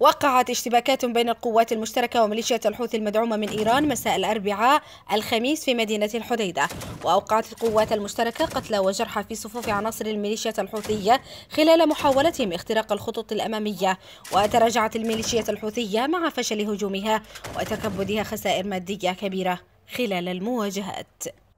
وقعت اشتباكات بين القوات المشتركة وميليشيا الحوثي المدعومة من إيران مساء الأربعاء الخميس في مدينة الحديدة وأوقعت القوات المشتركة قتلى وجرحى في صفوف عناصر الميليشيا الحوثية خلال محاولتهم اختراق الخطوط الأمامية وتراجعت الميليشيا الحوثية مع فشل هجومها وتكبدها خسائر مادية كبيرة خلال المواجهات